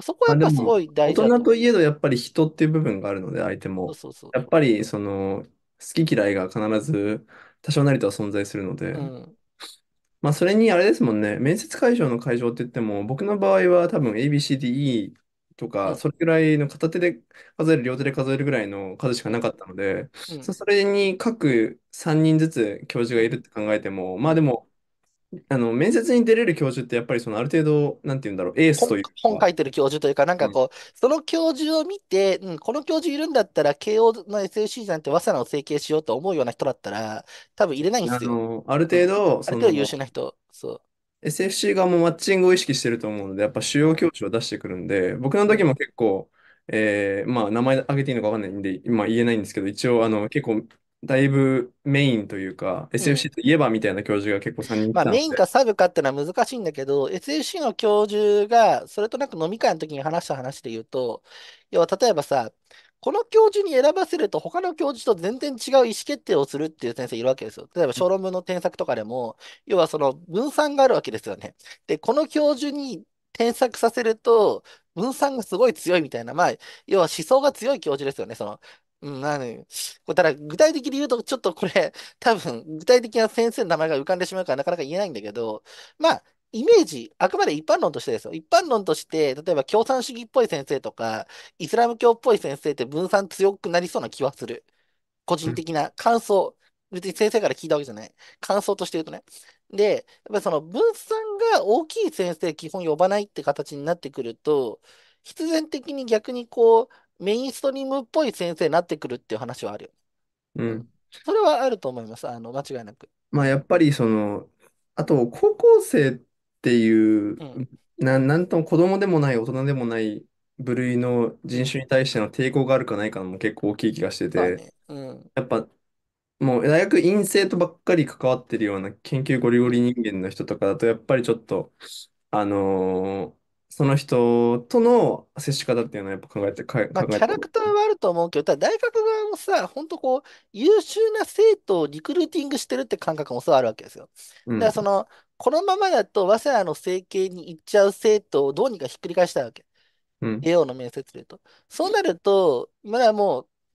そこはやっぱすごい大事大人といえどやっぱり人っていう部分があるので、相手も。そうそうそう。やっぱりその好き嫌いが必ず多少なりとは存在するので、うん。まあそれにあれですもんね、面接会場の会場って言っても、僕の場合は多分 ABCDE とか、それぐらいの片手で数える、両手で数えるぐらいの数しかなかったので、うんそそれに各3人ずつ教授がいるって考えても、まあでもあの、面接に出れる教授ってやっぱりそのある程度、なんて言うんだろう、エースというか。本書いてる教授というか、なんかこう、その教授を見て、うん、この教授いるんだったら、慶応の SLC じゃなくて、早稲田を整形しようと思うような人だったら、多分入れないんですよ。の、ある程度、ある程度優の、秀な人。そ SFC 側もマッチングを意識してると思うので、やっぱ主要教授を出してくるんで、僕の時も結構、えーまあ、名前挙げていいのか分かんないんで、今言えないんですけど、一応、あの、結構だいぶメインというか、SFC といえばみたいな教授が結構3人まあ、メインかサブかってのは難しいんだけど、SFC の教授が、それとなく飲み会の時に話した話で言うと、要は例えばさ、この教授に選ばせると他の教授と全然違う意思決定をするっていう先生いるわけですよ。例えば小論文の添削とかでも、要はその分散があるわけですよね。で、この教授に添削させると、分散がすごい強いみたいな、まあ、要は思想が強い教授ですよね。その、うん、あるこれ、ただ具体的に言うと、ちょっとこれ、多分、具体的な先生の名前が浮かんでしまうからなかなか言えないんだけど、まあ、イメージ、あくまで一般論としてですよ。一般論として、例えば共産主義っぽい先生とか、イスラム教っぽい先生って分散強くなりそうな気はする。個人的な感想。別に先生から聞いたわけじゃない。感想として言うとね。で、やっぱりその分散が大きい先生基本呼ばないって形になってくると、必然的に逆にこう、メインストリームっぽい先生になってくるっていう話はあるよ。うん。それはあると思います。あの、間違いなく。まあやっぱりその、あと高校生っていう、うん。なん、なんとも子供でもない大人でもない部類の人種に対しての抵抗があるかないかも結構大きい気がしてそうて、ね。うん。やっぱもう大学院生とばっかり関わってるような研究ゴリゴリ人間の人とかだとやっぱりちょっと、あのその人との接し方っていうのはやっぱ考えて、かえまあ、考キャてラクターはあると思うけど、ただ大学側もさ、ほんとこう、優秀な生徒をリクルーティングしてるって感覚もそうあるわけですよ。だからその、このままだと、早稲田の整形に行っちゃう生徒をどうにかひっくり返したいわけ。AO の面接で言うと。そうなると、まだもう、